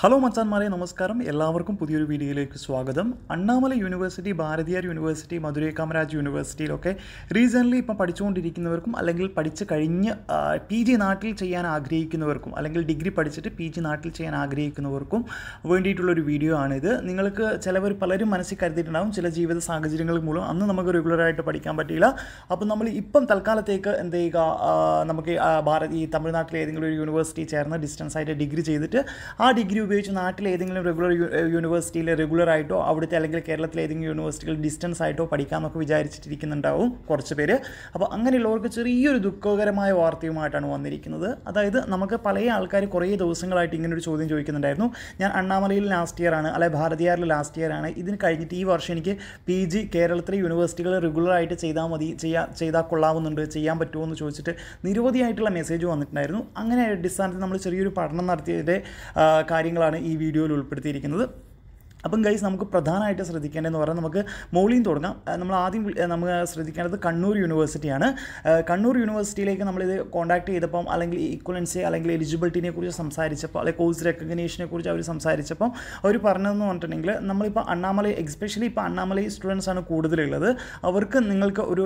hello മച്ചാൻമാരെ നമസ്കാരം എല്ലാവർക്കും പുതിയൊരു വീഡിയോയിലേക്ക് സ്വാഗതം അണ്ണാമല യൂണിവേഴ്സിറ്റി ഭാരതിയാർ യൂണിവേഴ്സിറ്റി മധുരൈ കാമരാജ് യൂണിവേഴ്സിറ്റിയിലൊക്കെ റീസെൻ്റ്ലി ഇപ്പം പഠിച്ചുകൊണ്ടിരിക്കുന്നവർക്കും അല്ലെങ്കിൽ പഠിച്ച് കഴിഞ്ഞ് പി ജി നാട്ടിൽ ചെയ്യാൻ ആഗ്രഹിക്കുന്നവർക്കും അല്ലെങ്കിൽ ഡിഗ്രി പഠിച്ചിട്ട് പി ജി നാട്ടിൽ ചെയ്യാൻ ആഗ്രഹിക്കുന്നവർക്കും വേണ്ടിയിട്ടുള്ളൊരു വീഡിയോ ആണിത് നിങ്ങൾക്ക് ചിലവർ പലരും മനസ്സിൽ കരുതിയിട്ടുണ്ടാകും ചില ജീവിത സാഹചര്യങ്ങൾ മൂലം അന്ന് നമുക്ക് റെഗുലറായിട്ട് പഠിക്കാൻ പറ്റിയില്ല അപ്പം നമ്മൾ ഇപ്പം തൽക്കാലത്തേക്ക് എന്ത് ചെയ്യുക നമുക്ക് ഭാരത് ഈ തമിഴ്നാട്ടിലെ ഏതെങ്കിലും ഒരു യൂണിവേഴ്സിറ്റി ചേർന്ന് ആയിട്ട് ഡിഗ്രി ചെയ്തിട്ട് ആ ഡിഗ്രി ഉപയോഗിച്ച് നാട്ടിലെ ഏതെങ്കിലും റെഗുലർ യൂണിവേഴ്സിറ്റിയിൽ റെഗുലർ ആയിട്ടോ അവിടുത്തെ അല്ലെങ്കിൽ കേരളത്തിലെ ഏതെങ്കിലും യൂണിവേഴ്സിറ്റിയിൽ ഡിസ്റ്റൻസ് ആയിട്ടോ പഠിക്കാമെന്നൊക്കെ വിചാരിച്ചിട്ടിരിക്കുന്നുണ്ടാവും കുറച്ച് പേര് അപ്പോൾ അങ്ങനെയുള്ളവർക്ക് ചെറിയൊരു ദുഃഖകരമായ വാർത്തയുമായിട്ടാണ് വന്നിരിക്കുന്നത് അതായത് നമുക്ക് പല ആൾക്കാർ കുറേ ദിവസങ്ങളായിട്ട് ഇങ്ങനൊരു ചോദ്യം ചോദിക്കുന്നുണ്ടായിരുന്നു ഞാൻ അണ്ണാമലയിൽ ലാസ്റ്റ് ഇയർ ആണ് അല്ലെ ഭാരതിയാറിൽ ലാസ്റ്റ് ഇയർ ആണ് ഇതിന് കഴിഞ്ഞിട്ട് ഈ വർഷം എനിക്ക് പി ജി കേരളത്തിലെ യൂണിവേഴ്സിറ്റികളിൽ റെഗുലറായിട്ട് ചെയ്താൽ മതി ചെയ്യാ ചെയ്താൽ കൊള്ളാവുന്നുണ്ട് ചെയ്യാൻ പറ്റുമോ എന്ന് ചോദിച്ചിട്ട് നിരവധിയായിട്ടുള്ള മെസ്സേജ് വന്നിട്ടുണ്ടായിരുന്നു അങ്ങനെ അടിസ്ഥാനത്തിൽ നമ്മൾ ചെറിയൊരു പഠനം നടത്തിയതിൻ്റെ കാര്യം കാര്യങ്ങളാണ് ഈ വീഡിയോയിൽ ഉൾപ്പെടുത്തിയിരിക്കുന്നത് അപ്പം ഗൈസ് നമുക്ക് പ്രധാനമായിട്ട് ശ്രദ്ധിക്കേണ്ടതെന്ന് പറഞ്ഞാൽ നമുക്ക് മോളിയും തുടങ്ങാം നമ്മൾ ആദ്യം നമ്മൾ ശ്രദ്ധിക്കേണ്ടത് കണ്ണൂർ യൂണിവേഴ്സിറ്റിയാണ് കണ്ണൂർ യൂണിവേഴ്സിറ്റിയിലേക്ക് നമ്മളിത് കോൺടാക്ട് ചെയ്തപ്പം അല്ലെങ്കിൽ ഈക്വലൻസി അല്ലെങ്കിൽ എലിജിബിലിറ്റിനെ കുറിച്ച് സംസാരിച്ചപ്പോൾ അല്ലെങ്കിൽ കോഴ്സ് റെക്കഗ്നേഷനെ കുറിച്ച് അവർ സംസാരിച്ചപ്പം അവർ പറഞ്ഞതെന്ന് പറഞ്ഞിട്ടുണ്ടെങ്കിൽ നമ്മളിപ്പോൾ അണ്ണാമലൈ എക്സ്പെഷ്യലി ഇപ്പോൾ അണ്ണാമലൈ സ്റ്റുഡൻസാണ് കൂടുതലുള്ളത് അവർക്ക് നിങ്ങൾക്ക് ഒരു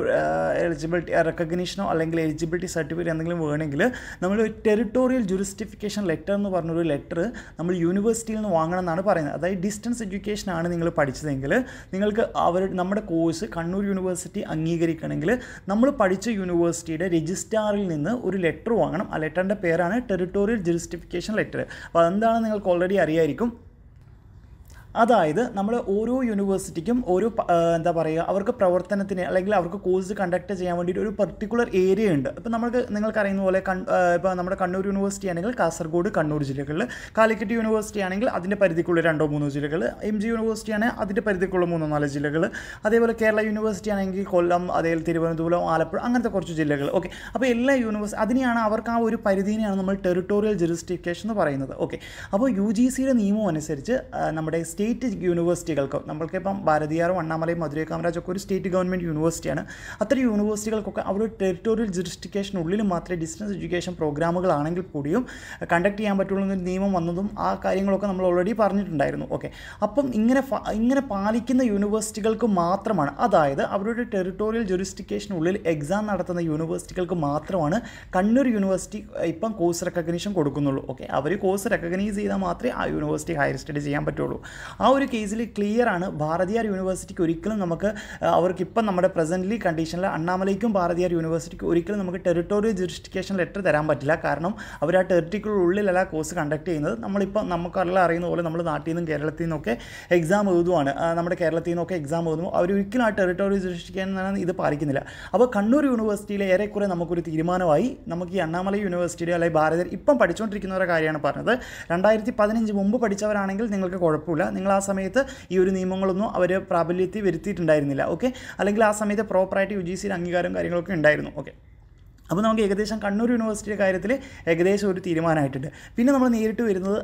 എലിജിബിലിറ്റി റെക്കഗ്നേഷനോ അല്ലെങ്കിൽ എലിജിബിലിറ്റി സർട്ടിഫിക്കറ്റ് എന്തെങ്കിലും വേണമെങ്കിൽ നമ്മൾ ടെറിട്ടോറിയൽ ജുറിസ്റ്റിഫിക്കേഷൻ ലെറ്റർ എന്ന് പറഞ്ഞൊരു ലെറ്റർ നമ്മൾ യൂണിവേഴ്സിറ്റിയിൽ നിന്ന് വാങ്ങണം എന്നാണ് പറയുന്നത് അതായത് ഡിസ്റ്റൻസ് എഡ്യൂക്കേഷൻ ആണ് നിങ്ങൾ പഠിച്ചതെങ്കിൽ നിങ്ങൾക്ക് അവർ നമ്മുടെ കോഴ്സ് കണ്ണൂർ യൂണിവേഴ്സിറ്റി അംഗീകരിക്കണമെങ്കിൽ നമ്മൾ പഠിച്ച യൂണിവേഴ്സിറ്റിയുടെ രജിസ്ട്രാറിൽ നിന്ന് ഒരു ലെറ്റർ വാങ്ങണം ആ ലെറ്ററിൻ്റെ പേരാണ് ടെറിട്ടോറിയൽ ജസ്റ്റിഫിക്കേഷൻ ലെറ്റർ അപ്പോൾ അതെന്താണെന്ന് നിങ്ങൾക്ക് ഓൾറെഡി അറിയായിരിക്കും അതായത് നമ്മൾ ഓരോ യൂണിവേഴ്സിറ്റിക്കും ഓരോ എന്താ പറയുക അവർക്ക് പ്രവർത്തനത്തിന് അല്ലെങ്കിൽ അവർക്ക് കോഴ്സ് കണ്ടക്ട് ചെയ്യാൻ വേണ്ടിയിട്ട് ഒരു പർട്ടിക്കുലർ ഏരിയ ഉണ്ട് ഇപ്പോൾ നമുക്ക് നിങ്ങൾക്കറിയുന്ന പോലെ ഇപ്പോൾ നമ്മുടെ കണ്ണൂർ യൂണിവേഴ്സിറ്റി ആണെങ്കിൽ കാസർഗോഡ് കണ്ണൂർ ജില്ലകളിൽ കാലിക്കറ്റ് യൂണിവേഴ്സിറ്റി ആണെങ്കിൽ അതിൻ്റെ പരിധിക്കുള്ള രണ്ടോ മൂന്നോ ജില്ലകൾ എം ജി യൂണിവേഴ്സിറ്റി ആണെങ്കിൽ അതിൻ്റെ പരിധിക്കുള്ള മൂന്നോ നാല് ജില്ലകൾ അതേപോലെ കേരള യൂണിവേഴ്സിറ്റി ആണെങ്കിൽ കൊല്ലം അതേപോലെ തിരുവനന്തപുരം ആലപ്പുഴ അങ്ങനത്തെ കുറച്ച് ജില്ലകൾ ഓക്കെ അപ്പോൾ എല്ലാ യൂണിവേഴ്സിറ്റി അതിനെയാണ് അവർക്ക് ആ ഒരു പരിധിനെയാണ് നമ്മൾ ടെറിട്ടോറിയൽ ജെറിസ്റ്റിഫിക്കേഷൻ എന്ന് പറയുന്നത് ഓക്കെ അപ്പോൾ യു ജി സിയുടെ നിയമം അനുസരിച്ച് നമ്മുടെ സ്റ്റേറ്റ് സ്റ്റേറ്റ് നമ്മൾക്ക് നമ്മൾക്കിപ്പം ഭാരതിയാറും അണ്ണാമലയും മധുരൈ കാമരാജൊക്കെ ഒരു സ്റ്റേറ്റ് ഗവൺമെൻറ് യൂണിവേഴ്സിറ്റിയാണ് അത്തരം യൂണിവേഴ്സിറ്റികൾക്കൊക്കെ അവരുടെ ടെറിറ്റോറിയൽ ഉള്ളിൽ മാത്രമേ ഡിസ്റ്റൻസ് എഡ്യൂക്കേഷൻ പ്രോഗ്രാമുകളാണെങ്കിൽ കൂടിയും കണ്ടക്ട് ചെയ്യാൻ പറ്റുള്ളൂ എന്നൊരു നിയമം വന്നതും ആ കാര്യങ്ങളൊക്കെ നമ്മൾ ഓൾറെഡി പറഞ്ഞിട്ടുണ്ടായിരുന്നു ഓക്കെ അപ്പം ഇങ്ങനെ ഇങ്ങനെ പാലിക്കുന്ന യൂണിവേഴ്സിറ്റികൾക്ക് മാത്രമാണ് അതായത് അവരുടെ ടെറിറ്റോറിയൽ ജുറിസ്റ്റിക്കേഷനുള്ളിൽ എക്സാം നടത്തുന്ന യൂണിവേഴ്സിറ്റികൾക്ക് മാത്രമാണ് കണ്ണൂർ യൂണിവേഴ്സിറ്റി ഇപ്പം കോഴ്സ് റെക്കഗ്നീഷൻ കൊടുക്കുന്നുള്ളൂ ഓക്കെ അവർ കോഴ്സ് റെക്കഗ്നൈസ് ചെയ്താൽ മാത്രമേ ആ യൂണിവേഴ്സിറ്റി ഹയർ സ്റ്റഡി ചെയ്യാൻ പറ്റുള്ളൂ ആ ഒരു കേസിൽ ക്ലിയർ ആണ് ഭാരതിയാർ യൂണിവേഴ്സിറ്റിക്ക് ഒരിക്കലും നമുക്ക് അവർക്ക് ഇപ്പം നമ്മുടെ പ്രസൻ്റ്ലി കണ്ടീഷനിൽ അണ്ണാമലയ്ക്കും ഭാരതിയാർ യൂണിവേഴ്സിറ്റിക്ക് ഒരിക്കലും നമുക്ക് ടെറിട്ടോറിയൽ ജുറിസ്റ്റിക്കേഷൻ ലെറ്റർ തരാൻ പറ്റില്ല കാരണം അവർ ആ ഉള്ളിലല്ല കോഴ്സ് കണ്ടക്ട് ചെയ്യുന്നത് നമ്മളിപ്പോൾ നമുക്കെല്ലാം അറിയുന്ന പോലെ നമ്മൾ നാട്ടിൽ നിന്നും കേരളത്തിൽ നിന്നൊക്കെ എക്സാം എഴുതുവാണ് നമ്മുടെ കേരളത്തിൽ നിന്നൊക്കെ എക്സാം എഴുതുന്നു അവരൊരിക്കലും ആ ടെറിട്ടോറിയൽ ജുറിസ്റ്റിക്കേഷൻ ഇത് പാലിക്കുന്നില്ല അപ്പോൾ കണ്ണൂർ യൂണിവേഴ്സിറ്റിയിലെ ഏറെക്കുറെ നമുക്കൊരു തീരുമാനമായി നമുക്ക് ഈ അണ്ണാമല യൂണിവേഴ്സിറ്റിയുടെ അല്ലെങ്കിൽ ഭാരതിയാർ ഇപ്പം പഠിച്ചുകൊണ്ടിരിക്കുന്നവരുടെ കാര്യമാണ് പറഞ്ഞത് രണ്ടായിരത്തി പതിനഞ്ച് മുമ്പ് പഠിച്ചവരാണെങ്കിൽ നിങ്ങൾക്ക് കുഴപ്പമില്ല നിങ്ങൾ ആ സമയത്ത് ഈ ഒരു നിയമങ്ങളൊന്നും അവർ പ്രാബല്യത്തിൽ വരുത്തിയിട്ടുണ്ടായിരുന്നില്ല ഓക്കെ അല്ലെങ്കിൽ ആ സമയത്ത് പ്രോപ്പറായിട്ട് യു ജി സിയിൽ അംഗീകാരം കാര്യങ്ങളൊക്കെ ഉണ്ടായിരുന്നു ഓക്കെ അപ്പോൾ നമുക്ക് ഏകദേശം കണ്ണൂർ യൂണിവേഴ്സിറ്റിയുടെ കാര്യത്തിൽ ഏകദേശം ഒരു തീരുമാനമായിട്ടുണ്ട് പിന്നെ നമ്മൾ നേരിട്ട് വരുന്നത്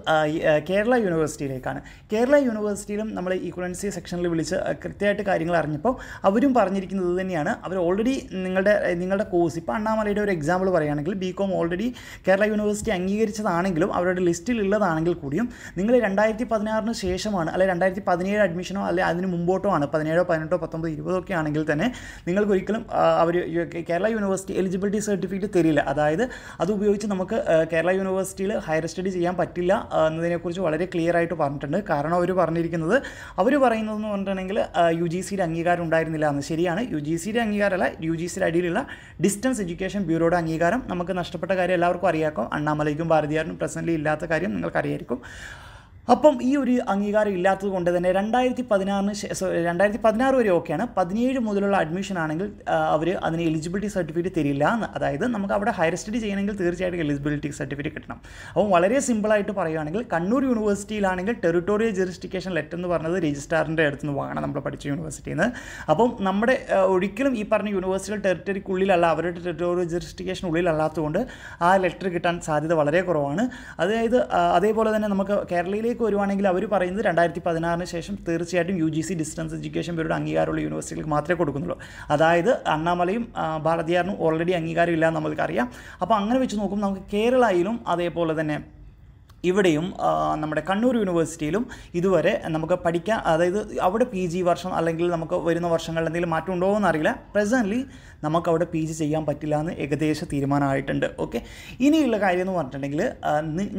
കേരള യൂണിവേഴ്സിറ്റിയിലേക്കാണ് കേരള യൂണിവേഴ്സിറ്റിയിലും നമ്മൾ ഈക്വലൻസി സെക്ഷനിൽ വിളിച്ച് കൃത്യമായിട്ട് കാര്യങ്ങൾ അറിഞ്ഞപ്പോൾ അവരും പറഞ്ഞിരിക്കുന്നത് തന്നെയാണ് അവർ ഓൾറെഡി നിങ്ങളുടെ നിങ്ങളുടെ കോഴ്സ് ഇപ്പോൾ അണ്ണാമലയുടെ ഒരു എക്സാമ്പിൾ പറയുകയാണെങ്കിൽ B com already Kerala university അംഗീകരിച്ചതാണെങ്കിലും അവരുടെ ലിസ്റ്റിലുള്ളതാണെങ്കിൽ കൂടിയും നിങ്ങൾ രണ്ടായിരത്തി പതിനാറിന് ശേഷമാണ് അല്ലെങ്കിൽ രണ്ടായിരത്തി പതിനേഴ് അഡ്മിഷനോ അല്ലെ അതിന് മുമ്പോട്ടോ ആണ് പതിനേഴോ പതിനെട്ടോ പത്തൊമ്പത് ഇരുപതോ ഒക്കെ ആണെങ്കിൽ തന്നെ നിങ്ങൾക്ക് ഒരിക്കലും അവർ കേരള യൂണിവേഴ്സിറ്റി എലിജിബിലിറ്റി സർട്ടിഫിക്കറ്റ് തരില്ല അതായത് അത് ഉപയോഗിച്ച് നമുക്ക് കേരള യൂണിവേഴ്സിറ്റിയിൽ ഹയർ സ്റ്റഡി ചെയ്യാൻ പറ്റില്ല എന്നതിനെക്കുറിച്ച് വളരെ ക്ലിയർ ആയിട്ട് പറഞ്ഞിട്ടുണ്ട് കാരണം അവർ പറഞ്ഞിരിക്കുന്നത് അവർ പറയുന്നതെന്ന് പറഞ്ഞിട്ടുണ്ടെങ്കിൽ യു ജി സിയുടെ അംഗീകാരം ഉണ്ടായിരുന്നില്ല എന്ന് ശരിയാണ് യു ജി സിയുടെ അംഗീകാരമല്ല യു ജി സിയുടെ അടിയിലുള്ള ഡിസ്റ്റൻസ് എഡ്യൂക്കേഷൻ ബ്യൂറോയുടെ അംഗീകാരം നമുക്ക് നഷ്ടപ്പെട്ട കാര്യം എല്ലാവർക്കും അറിയാക്കും അണ്ണാമലയ്ക്കും ഭാരതിയാറിനും പ്രസൻ്റ്ലി ഇല്ലാത്ത കാര്യം നിങ്ങൾക്കറിയായിരിക്കും അപ്പം ഈ ഒരു അംഗീകാരം ഇല്ലാത്തത് കൊണ്ട് തന്നെ രണ്ടായിരത്തി പതിനാറിന് രണ്ടായിരത്തി പതിനാറ് വരെ ഓക്കെയാണ് പതിനേഴ് മുതലുള്ള അഡ്മിഷൻ ആണെങ്കിൽ അവർ അതിന് എലിജിബിലിറ്റി സർട്ടിഫിക്കറ്റ് തരില്ല അതായത് നമുക്ക് അവിടെ ഹയർ സ്റ്റഡി ചെയ്യണമെങ്കിൽ തീർച്ചയായിട്ടും എലിജിബിലിറ്റി സർട്ടിഫിക്കറ്റ് കിട്ടണം അപ്പം വളരെ സിമ്പിളായിട്ട് പറയുകയാണെങ്കിൽ കണ്ണൂർ യൂണിവേഴ്സിറ്റിയിലാണെങ്കിൽ ടെറിട്ടോറിയൽ ജെറിസ്റ്റിക്കേഷൻ ലെറ്റർ എന്ന് പറഞ്ഞത് രജിസ്ട്രാറിൻ്റെ അടുത്ത് നിന്ന് വാങ്ങണം നമ്മൾ പഠിച്ച യൂണിവേഴ്സിറ്റിയിൽ നിന്ന് അപ്പം നമ്മുടെ ഒരിക്കലും ഈ പറഞ്ഞ യൂണിവേഴ്സിറ്റിയുടെ ടെറിട്ടറിക്കുള്ളിലല്ല അവരുടെ ടെറിട്ടോറിയൽ ജെറിസ്റ്റിക്കേഷൻ ഉള്ളിലല്ലാത്തതുകൊണ്ട് ആ ലെറ്റർ കിട്ടാൻ സാധ്യത വളരെ കുറവാണ് അതായത് അതേപോലെ തന്നെ നമുക്ക് കേരളയിലേക്ക് യൂണിവേഴ്സിറ്റിയിലേക്ക് വരുവാണെങ്കിൽ അവർ പറയുന്നത് രണ്ടായിരത്തി പതിനാറിന് ശേഷം തീർച്ചയായിട്ടും U G C distance education പേരുടെ അംഗീകാരമുള്ള യൂണിവേഴ്സിറ്റികൾക്ക് മാത്രമേ കൊടുക്കുന്നുള്ളൂ അതായത് അണ്ണാമലയും ഭാരതിയാറിനും ഓൾറെഡി അംഗീകാരം ഇല്ല എന്ന് നമുക്കറിയാം അപ്പോൾ അങ്ങനെ വെച്ച് നോക്കുമ്പോൾ നമുക്ക് കേരളയിലും അതേപോലെ തന്നെ ഇവിടെയും നമ്മുടെ കണ്ണൂർ യൂണിവേഴ്സിറ്റിയിലും ഇതുവരെ നമുക്ക് പഠിക്കാൻ അതായത് അവിടെ പി ജി വർഷം അല്ലെങ്കിൽ നമുക്ക് വരുന്ന വർഷങ്ങളിൽ എന്തെങ്കിലും മാറ്റം ഉണ്ടോ എന്നറിയില്ല പ്രസൻ്റ്ലി നമുക്ക് അവിടെ പി ജി ചെയ്യാൻ പറ്റില്ല എന്ന് ഏകദേശ തീരുമാനമായിട്ടുണ്ട് ഓക്കെ ഇനിയുള്ള കാര്യം എന്ന് പറഞ്ഞിട്ടുണ്ടെങ്കിൽ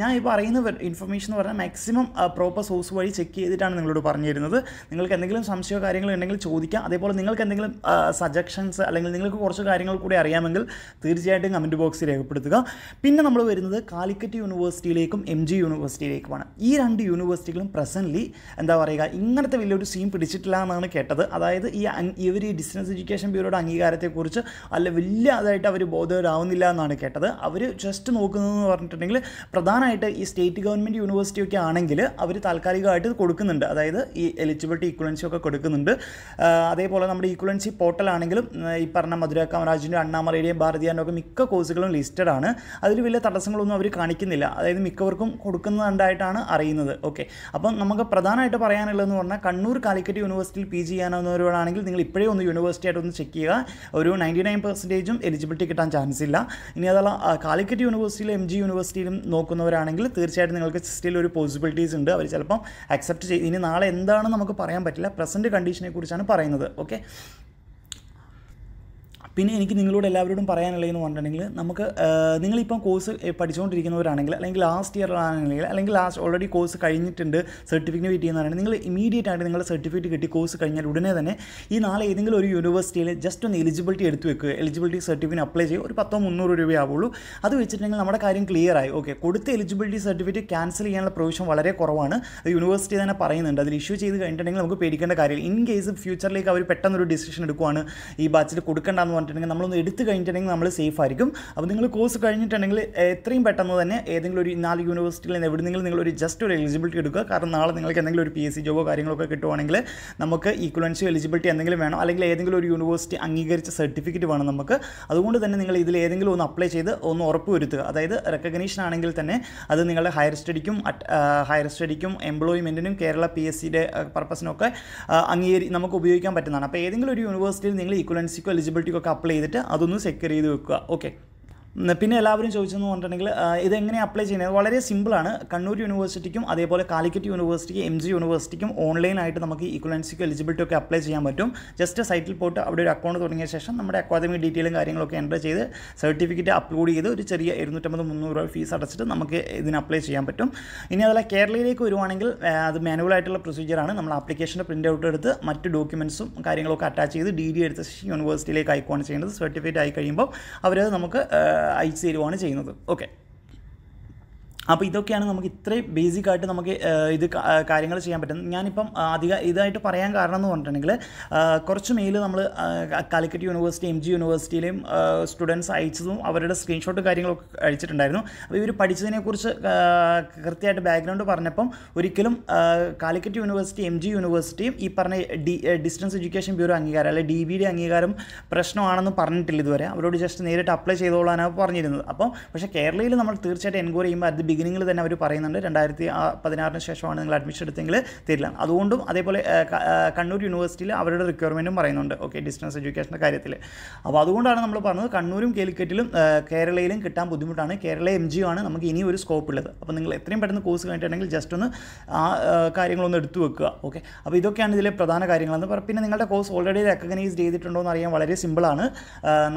ഞാൻ ഈ പറയുന്ന ഇൻഫർമേഷൻ എന്ന് പറഞ്ഞാൽ മാക്സിമം പ്രോപ്പർ സോഴ്സ് വഴി ചെക്ക് ചെയ്തിട്ടാണ് നിങ്ങളോട് പറഞ്ഞു തരുന്നത് നിങ്ങൾക്ക് എന്തെങ്കിലും സംശയമോ കാര്യങ്ങളോ ഉണ്ടെങ്കിൽ ചോദിക്കാം അതേപോലെ നിങ്ങൾക്ക് എന്തെങ്കിലും സജഷൻസ് അല്ലെങ്കിൽ നിങ്ങൾക്ക് കുറച്ച് കാര്യങ്ങൾ കൂടി അറിയാമെങ്കിൽ തീർച്ചയായിട്ടും കമൻറ്റ് ബോക്സിൽ രേഖപ്പെടുത്തുക പിന്നെ നമ്മൾ വരുന്നത് കാലിക്കറ്റ് യൂണിവേഴ്സിറ്റിയിലേക്കും എം അഞ്ച് യൂണിവേഴ്സിറ്റിയിലേക്കുമാണ് ഈ രണ്ട് യൂണിവേഴ്സിറ്റികളും പ്രസൻ്റ്ലി എന്താ പറയുക ഇങ്ങനത്തെ വലിയൊരു സീം പിടിച്ചിട്ടില്ല എന്നാണ് കേട്ടത് അതായത് ഈ ഇവർ ഈ ഡിസ്റ്റൻസ് എഡ്യൂക്കേഷൻ ബ്യൂറോയുടെ അംഗീകാരത്തെക്കുറിച്ച് അല്ല വലിയ അതായിട്ട് അവർ ബോധവരാവുന്നില്ല എന്നാണ് കേട്ടത് അവർ ജസ്റ്റ് നോക്കുന്നതെന്ന് പറഞ്ഞിട്ടുണ്ടെങ്കിൽ പ്രധാനമായിട്ട് ഈ സ്റ്റേറ്റ് ഗവൺമെൻറ് യൂണിവേഴ്സിറ്റി ഒക്കെ ആണെങ്കിൽ അവർ താൽക്കാലികമായിട്ട് കൊടുക്കുന്നുണ്ട് അതായത് ഈ എലിജിബിലിറ്റി ഈക്വലൻസി ഒക്കെ കൊടുക്കുന്നുണ്ട് അതേപോലെ നമ്മുടെ ഈക്വലൻസി പോർട്ടലാണെങ്കിലും ഈ പറഞ്ഞ മധുര കാമരാജിൻ്റെ അണ്ണാമറയുടെയും ഭാരതിയാൻ്റെ ഒക്കെ മിക്ക കോഴ്സുകളും ലിസ്റ്റഡ് ആണ് അതിൽ വലിയ തടസ്സങ്ങളൊന്നും അവർ കാണിക്കുന്നില്ല അതായത് മിക്കവർക്കും കൊടുക്കുന്നതുണ്ടായിട്ടാണ് അറിയുന്നത് ഓക്കെ അപ്പം നമുക്ക് പ്രധാനമായിട്ട് പറയാനുള്ളതെന്ന് പറഞ്ഞാൽ കണ്ണൂർ കാലിക്കറ്റ് യൂണിവേഴ്സിറ്റിയിൽ പി ജി ചെയ്യാനാവുന്നവരോടാണെങ്കിൽ നിങ്ങൾ ഇപ്പോഴേ ഒന്ന് യൂണിവേഴ്സിറ്റി ആയിട്ട് ഒന്ന് ചെക്ക് ചെയ്യുക ഒരു നയൻറ്റി നയൻ പെർസെൻറ്റേജും എലിജിബിലിറ്റി കിട്ടാൻ ചാൻസ് ഇല്ല ഇനി അതുള്ള കാലിക്കറ്റ് യൂണിവേഴ്സിറ്റിയിലും എം ജി യൂണിവേഴ്സിറ്റിയിലും നോക്കുന്നവരാണെങ്കിൽ തീർച്ചയായിട്ടും നിങ്ങൾക്ക് സിസ്റ്റിൽ ഒരു പോസിബിലിറ്റീസ് ഉണ്ട് അവർ ചിലപ്പം അക്സെപ്റ്റ് ചെയ്ത് ഇനി നാളെ എന്താണ് നമുക്ക് പറയാൻ പറ്റില്ല പ്രസൻറ്റ് കണ്ടീഷനെ കുറിച്ചാണ് പറയുന്നത് ഓക്കെ പിന്നെ എനിക്ക് നിങ്ങളോട് എല്ലാവരോടും പറയാനുള്ളതെന്ന് പറഞ്ഞിട്ടുണ്ടെങ്കിൽ നമുക്ക് നിങ്ങളിപ്പം കോഴ്സ് പഠിച്ചുകൊണ്ടിരിക്കുന്നവരാണെങ്കിൽ അല്ലെങ്കിൽ ലാസ്റ്റ് ഇയറിലാണെങ്കിൽ അല്ലെങ്കിൽ ലാസ്റ്റ് ഓൾറെഡി കോഴ്സ് കഴിഞ്ഞിട്ടുണ്ട് സർട്ടിഫിക്കറ്റ് വെയിറ്റ് ചെയ്യുന്നവരാണെങ്കിൽ നിങ്ങൾ ഇമീഡിയറ്റ് ആയിട്ട് നിങ്ങളുടെ സർട്ടിഫിക്കറ്റ് കിട്ടി കോഴ്സ് കഴിഞ്ഞാൽ ഉടനെ തന്നെ ഈ നാളെ ഏതെങ്കിലും ഒരു യൂണിവേഴ്സിറ്റിയിൽ ജസ്റ്റ് ഒന്ന് എലിജിബിലിറ്റി എടുത്തു വെക്കുക എലിജിബിലിറ്റി സർട്ടിഫിക്കറ്റ് അപ്ലൈ ചെയ്യുക ഒരു പത്തോ മുന്നൂറ് രൂപയാവുള്ളൂ അത് വെച്ചിട്ടുണ്ടെങ്കിൽ നമ്മുടെ കാര്യം ക്ലിയർ ആയി ഓക്കെ കൊടുത്ത എലിജിബിലിറ്റി സർട്ടിഫിക്കറ്റ് ക്യാൻസൽ ചെയ്യാനുള്ള പ്രൊവിഷൻ വളരെ കുറവാണ് അത് യൂണിവേഴ്സിറ്റി തന്നെ പറയുന്നുണ്ട് അതിൽ ഇഷ്യൂ ചെയ്ത് കഴിഞ്ഞിട്ടുണ്ടെങ്കിൽ നമുക്ക് പേടിക്കേണ്ട കാര്യമില്ല ഇൻ കേസ് ഫ്യൂച്ചറിലേക്ക് അവർ പെട്ടെന്നൊരു ഡിസിഷൻ എടുക്കുവാണ് ഈ ബാച്ചിൽ കൊടുക്കേണ്ടെന്ന് പറഞ്ഞിട്ട് വന്നിട്ടുണ്ടെങ്കിൽ നമ്മളൊന്ന് എടുത്തു കഴിഞ്ഞിട്ടുണ്ടെങ്കിൽ നമ്മൾ സേഫ് ആയിരിക്കും അപ്പോൾ നിങ്ങൾ കോഴ്സ് കഴിഞ്ഞിട്ടുണ്ടെങ്കിൽ എത്രയും പെട്ടെന്ന് തന്നെ ഏതെങ്കിലും ഒരു നാല് യൂണിവേഴ്സിറ്റിയിൽ നിന്ന് നിങ്ങൾ ഒരു ജസ്റ്റ് ഒരു എലിജിബിലിറ്റി എടുക്കുക കാരണം നാളെ നിങ്ങൾക്ക് എന്തെങ്കിലും ഒരു പി എസ് സി ജോബോ കാര്യങ്ങളൊക്കെ കിട്ടുവാണെങ്കിൽ നമുക്ക് ഈക്വലൻസി എലിജിബിലിറ്റി എന്തെങ്കിലും വേണം അല്ലെങ്കിൽ ഏതെങ്കിലും ഒരു യൂണിവേഴ്സിറ്റി അംഗീകരിച്ച സർട്ടിഫിക്കറ്റ് വേണം നമുക്ക് അതുകൊണ്ട് തന്നെ നിങ്ങൾ ഇതിൽ ഏതെങ്കിലും ഒന്ന് അപ്ലൈ ചെയ്ത് ഒന്ന് ഉറപ്പുവരുത്തുക അതായത് റെക്കഗ്നീഷൻ ആണെങ്കിൽ തന്നെ അത് നിങ്ങളുടെ ഹയർ സ്റ്റഡിക്കും ഹയർ സ്റ്റഡിക്കും എംപ്ലോയ്മെൻറ്റിനും കേരള പി എസ് സിയുടെ പർപ്പസിനൊക്കെ അംഗീകരി നമുക്ക് ഉപയോഗിക്കാൻ പറ്റുന്നതാണ് അപ്പോൾ ഏതെങ്കിലും ഒരു യൂണിവേഴ്സിറ്റിയിൽ നിങ്ങൾ ഈക്വലൻസിക്കോ എലിജിബിലിറ്റിക്കോ ഒക്കെ അപ്ലൈ ചെയ്തിട്ട് അതൊന്ന് സെക്യൂർ ചെയ്ത് വെക്കുക ഓക്കെ പിന്നെ എല്ലാവരും ചോദിച്ചെന്ന് പറഞ്ഞിട്ടുണ്ടെങ്കിൽ ഇത് എങ്ങനെ അപ്ലൈ ചെയ്യുന്നത് വളരെ സിമ്പിളാണ് കണ്ണൂർ യൂണിവേഴ്സിറ്റിക്കും അതേപോലെ കാലിക്കറ്റ് യൂണിവേഴ്സിറ്റിക്കും എം ജി യൂണിവേഴ്സിറ്റിക്കും ഓൺലൈനായിട്ട് നമുക്ക് ഈക്വലൻസിക്ക് എലിജിബിലിറ്റി ഒക്കെ അപ്ലൈ ചെയ്യാൻ പറ്റും ജസ്റ്റ് സൈറ്റിൽ പോയിട്ട് അവിടെ ഒരു അക്കൗണ്ട് തുടങ്ങിയ ശേഷം നമ്മുടെ അക്കാദമിക് ഡീറ്റെയിലും കാര്യങ്ങളൊക്കെ എൻ്റർ ചെയ്ത് സർട്ടിഫിക്കറ്റ് അപ്ലോഡ് ചെയ്ത് ഒരു ചെറിയ ഇരുന്നൂറ്റമ്പത് മുന്നൂറ് രൂപ ഫീസ് അടച്ചിട്ട് നമുക്ക് ഇതിന് അപ്ലൈ ചെയ്യാൻ പറ്റും ഇനി അതല്ല കേരളയിലേക്ക് വരുവാണെങ്കിൽ അത് മാനുവലായിട്ടുള്ള പ്രൊസീജിയറാണ് നമ്മൾ ആപ്ലിക്കേഷൻ്റെ പ്രിൻ്റ് ഔട്ട് എടുത്ത് മറ്റ് ഡോക്യുമെൻറ്റ്സും കാര്യങ്ങളൊക്കെ അറ്റാച്ച് ചെയ്ത് ഡി ഡി എടുത്ത യൂണിവേഴ്സിറ്റിയിലേക്ക് അയക്കുകയാണ് ചെയ്യേണ്ടത് സർട്ടിഫിക്കറ്റ് ആയി കഴിയുമ്പോൾ അവരത് നമുക്ക് ഐ സീരുവാണ് ചെയ്യുന്നത് ഓക്കെ അപ്പോൾ ഇതൊക്കെയാണ് നമുക്ക് ഇത്രയും ബേസിക് ആയിട്ട് നമുക്ക് ഇത് കാര്യങ്ങൾ ചെയ്യാൻ പറ്റുന്നത് ഞാനിപ്പം അധിക ഇതായിട്ട് പറയാൻ കാരണം എന്ന് പറഞ്ഞിട്ടുണ്ടെങ്കിൽ കുറച്ച് മെയിൽ നമ്മൾ കാലിക്കറ്റ് യൂണിവേഴ്സിറ്റി എം ജി യൂണിവേഴ്സിറ്റിയിലെയും സ്റ്റുഡൻസ് അയച്ചതും അവരുടെ സ്ക്രീൻഷോട്ട് കാര്യങ്ങളൊക്കെ അയച്ചിട്ടുണ്ടായിരുന്നു അപ്പോൾ ഇവർ പഠിച്ചതിനെക്കുറിച്ച് കൃത്യമായിട്ട് ബാക്ക്ഗ്രൗണ്ട് പറഞ്ഞപ്പം ഒരിക്കലും കാലിക്കറ്റ് യൂണിവേഴ്സിറ്റി എം ജി യൂണിവേഴ്സിറ്റിയും ഈ പറഞ്ഞ ഡി ഡിസ്റ്റൻസ് എഡ്യൂക്കേഷൻ ബ്യൂറോ അംഗീകാരം അല്ലെ ഡി ബിയുടെ അംഗീകാരം പ്രശ്നമാണെന്ന് പറഞ്ഞിട്ടില്ല ഇതുവരെ അവരോട് ജസ്റ്റ് നേരിട്ട് അപ്ലൈ ചെയ്തോളാനാണ് പറഞ്ഞിരുന്നത് അപ്പോൾ പക്ഷേ കേരളയിൽ നമ്മൾ തീർച്ചയായിട്ടും എൻക്വയറി ചെയ്യുമ്പോൾ അത് ബിഗിനിങ്ങിൽ തന്നെ അവർ പറയുന്നുണ്ട് രണ്ടായിരത്തി പതിനാറിന് ശേഷമാണ് നിങ്ങൾ അഡ്മിഷൻ എടുത്തെങ്കിൽ തരില്ല അതുകൊണ്ടും അതേപോലെ കണ്ണൂർ യൂണിവേഴ്സിറ്റിയിൽ അവരുടെ റിക്വയർമെൻറ്റും പറയുന്നുണ്ട് ഓക്കെ ഡിസ്റ്റൻസ് എഡ്യൂക്കേഷൻ്റെ കാര്യത്തിൽ അപ്പോൾ അതുകൊണ്ടാണ് നമ്മൾ പറഞ്ഞത് കണ്ണൂരും കേലിക്കറ്റിലും കേരളയിലും കിട്ടാൻ ബുദ്ധിമുട്ടാണ് കേരള എം ജി ആണ് നമുക്ക് ഇനി ഒരു സ്കോപ്പ് ഉള്ളത് അപ്പോൾ നിങ്ങൾ എത്രയും പെട്ടെന്ന് കോഴ്സ് കഴിഞ്ഞിട്ടുണ്ടെങ്കിൽ ജസ്റ്റ് ഒന്ന് ആ കാര്യങ്ങളൊന്ന് എടുത്തു വെക്കുക ഓക്കെ അപ്പോൾ ഇതൊക്കെയാണ് ഇതിലെ പ്രധാന കാര്യങ്ങളെന്ന് പറഞ്ഞാൽ പിന്നെ നിങ്ങളുടെ കോഴ്സ് ഓൾറെഡി റെക്കഗ്നൈസ് ചെയ്തിട്ടുണ്ടോ എന്ന് അറിയാൻ വളരെ സിമ്പിളാണ്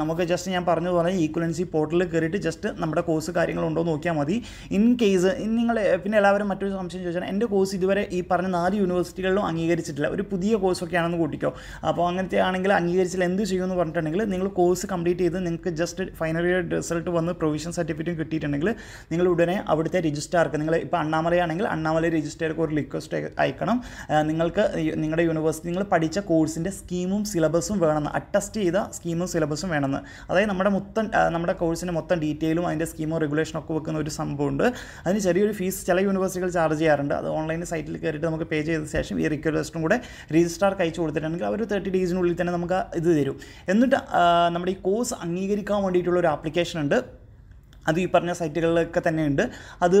നമുക്ക് ജസ്റ്റ് ഞാൻ പറഞ്ഞതുപോലെ ഈക്വലൻസി പോർട്ടലിൽ കയറിയിട്ട് ജസ്റ്റ് നമ്മുടെ കോഴ്സ് കാര്യങ്ങളുണ്ടോ നോക്കിയാൽ മതി ഇൻ കേസ് നിങ്ങൾ പിന്നെ എല്ലാവരും മറ്റൊരു സംശയം ചോദിച്ചാൽ എൻ്റെ കോഴ്സ് ഇതുവരെ ഈ പറഞ്ഞ നാല് യൂണിവേഴ്സിറ്റികളിലും അംഗീകരിച്ചിട്ടില്ല ഒരു പുതിയ കോഴ്സൊക്കെ ആണെന്ന് കൂട്ടിക്കോ അപ്പോൾ അങ്ങനത്തെ ആണെങ്കിൽ അംഗീകരിച്ചില്ല എന്ത് ചെയ്യുമെന്ന് പറഞ്ഞിട്ടുണ്ടെങ്കിൽ നിങ്ങൾ കോഴ്സ് കംപ്ലീറ്റ് ചെയ്ത് നിങ്ങൾക്ക് ജസ്റ്റ് ഫൈനൽ ഇയർ റിസൾട്ട് വന്ന് പ്രൊവിഷൻ സർട്ടിഫിക്കറ്റും കിട്ടിയിട്ടുണ്ടെങ്കിൽ നിങ്ങൾ ഉടനെ അവിടുത്തെ രജിസ്ട്രാർക്ക് നിങ്ങൾ ഇപ്പോൾ അണ്ണാമലയാണെങ്കിൽ അണ്ണാമല രജിസ്റ്റർക്ക് ഒരു റിക്വസ്റ്റ് അയക്കണം നിങ്ങൾക്ക് നിങ്ങളുടെ യൂണിവേഴ്സിറ്റി നിങ്ങൾ പഠിച്ച കോഴ്സിൻ്റെ സ്കീമും സിലബസും വേണമെന്ന് അറ്റസ്റ്റ് ചെയ്ത സ്കീമും സിലബസും വേണമെന്ന് അതായത് നമ്മുടെ മൊത്തം നമ്മുടെ കോഴ്സിൻ്റെ മൊത്തം ഡീറ്റെയിലും അതിൻ്റെ സ്കീമും റെഗുലേഷനും ഒക്കെ വെക്കുന്ന ഒരു സംഭവമുണ്ട് അതിന് ചെറിയൊരു ഫീസ് ചില യൂണിവേഴ്സിറ്റികൾ ചാർജ് ചെയ്യാറുണ്ട് അത് ഓൺലൈൻ സൈറ്റിൽ കയറിയിട്ട് നമുക്ക് പേ ചെയ്ത ശേഷം ഈ റിക്വസ്റ്റും കൂടെ രജിസ്റ്റാർ അയച്ചു കൊടുത്തിട്ടുണ്ടെങ്കിൽ അവർ തേർട്ടി ഡേയ്സിനുള്ളിൽ തന്നെ നമുക്ക് ഇത് തരും എന്നിട്ട് നമ്മുടെ ഈ കോഴ്സ് അംഗീകരിക്കാൻ വേണ്ടിയിട്ടുള്ള ഒരു ആപ്ലിക്കേഷൻ ഉണ്ട് അത് ഈ പറഞ്ഞ സൈറ്റുകളിലൊക്കെ തന്നെയുണ്ട് അത്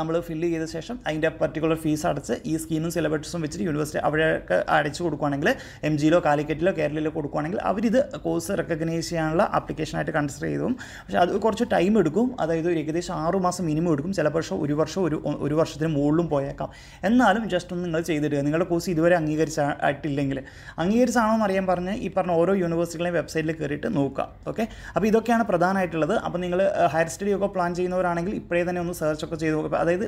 നമ്മൾ ഫില്ല് ചെയ്ത ശേഷം അതിൻ്റെ പർട്ടിക്കുലർ ഫീസ് അടച്ച് ഈ സ്കീമും സിലബസും വെച്ചിട്ട് യൂണിവേഴ്സിറ്റി അവിടെയൊക്കെ അടച്ചു കൊടുക്കുകയാണെങ്കിൽ എം ജിയിലോ കാലിക്കറ്റിലോ കേരളയിലോ കൊടുക്കുകയാണെങ്കിൽ അവരിത് കോഴ്സ് റെക്കഗ്നൈസ് ചെയ്യാനുള്ള ആപ്ലിക്കേഷനായിട്ട് കൺസിഡർ ചെയ്തു പക്ഷേ അത് കുറച്ച് ടൈം എടുക്കും അതായത് ഏകദേശം ആറുമാസം മാസം മിനിമം എടുക്കും ചില വർഷം ഒരു വർഷം ഒരു ഒരു വർഷത്തിന് മുകളിലും പോയേക്കാം എന്നാലും ജസ്റ്റ് ഒന്ന് നിങ്ങൾ ചെയ്തിടുക നിങ്ങളുടെ കോഴ്സ് ഇതുവരെ അംഗീകരിച്ചായിട്ടില്ലെങ്കിൽ അംഗീകരിച്ചാണോ എന്നറിയാൻ അറിയാൻ പറഞ്ഞ് ഈ പറഞ്ഞ ഓരോ യൂണിവേഴ്സിറ്റികളെയും വെബ്സൈറ്റിൽ കയറിയിട്ട് നോക്കുക ഓക്കെ അപ്പോൾ ഇതൊക്കെയാണ് പ്രധാനമായിട്ടുള്ളത് അപ്പോൾ നിങ്ങൾ ഹയർ സ്റ്റഡി ഒക്കെ പ്ലാൻ ചെയ്യുന്നവരാണെങ്കിൽ ഇപ്പോഴേ തന്നെ ഒന്ന് സെർച്ച് ഒക്കെ ചെയ്ത് നോക്കുക അതായത്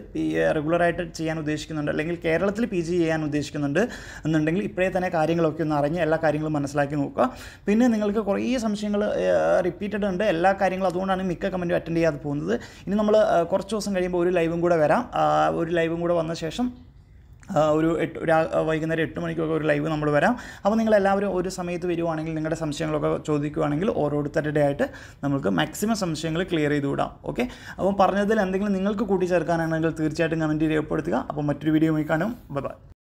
റെഗുലറായിട്ട് ചെയ്യാൻ ഉദ്ദേശിക്കുന്നുണ്ട് അല്ലെങ്കിൽ കേരളത്തിൽ പി ജി ചെയ്യാൻ ഉദ്ദേശിക്കുന്നുണ്ട് എന്നുണ്ടെങ്കിൽ ഇപ്പോഴേ തന്നെ കാര്യങ്ങളൊക്കെ ഒന്ന് അറിഞ്ഞ് എല്ലാ കാര്യങ്ങളും മനസ്സിലാക്കി നോക്കുക പിന്നെ നിങ്ങൾക്ക് കുറേ സംശയങ്ങൾ റിപ്പീറ്റഡ് ഉണ്ട് എല്ലാ കാര്യങ്ങളും അതുകൊണ്ടാണ് മിക്ക കമൻറ്റും അറ്റൻഡ് ചെയ്യാതെ പോകുന്നത് ഇനി നമ്മൾ കുറച്ച് ദിവസം കഴിയുമ്പോൾ ഒരു ലൈവും കൂടെ വരാം ഒരു ലൈവും കൂടെ വന്ന ശേഷം ഒരു എട്ട് ഒരു വൈകുന്നേരം എട്ട് മണിക്കൊക്കെ ഒരു ലൈവ് നമ്മൾ വരാം അപ്പോൾ നിങ്ങൾ എല്ലാവരും ഒരു സമയത്ത് വരുവാണെങ്കിൽ നിങ്ങളുടെ സംശയങ്ങളൊക്കെ ചോദിക്കുവാണെങ്കിൽ ഓരോരുത്തരുടെ ആയിട്ട് നമുക്ക് മാക്സിമം സംശയങ്ങൾ ക്ലിയർ ചെയ്ത് വിടാം ഓക്കെ അപ്പം പറഞ്ഞതിൽ എന്തെങ്കിലും നിങ്ങൾക്ക് കൂട്ടിച്ചേർക്കാനാണെങ്കിൽ തീർച്ചയായിട്ടും കമൻറ്റ് രേഖപ്പെടുത്തുക അപ്പോൾ മറ്റൊരു വീഡിയോ കാണും ബൈ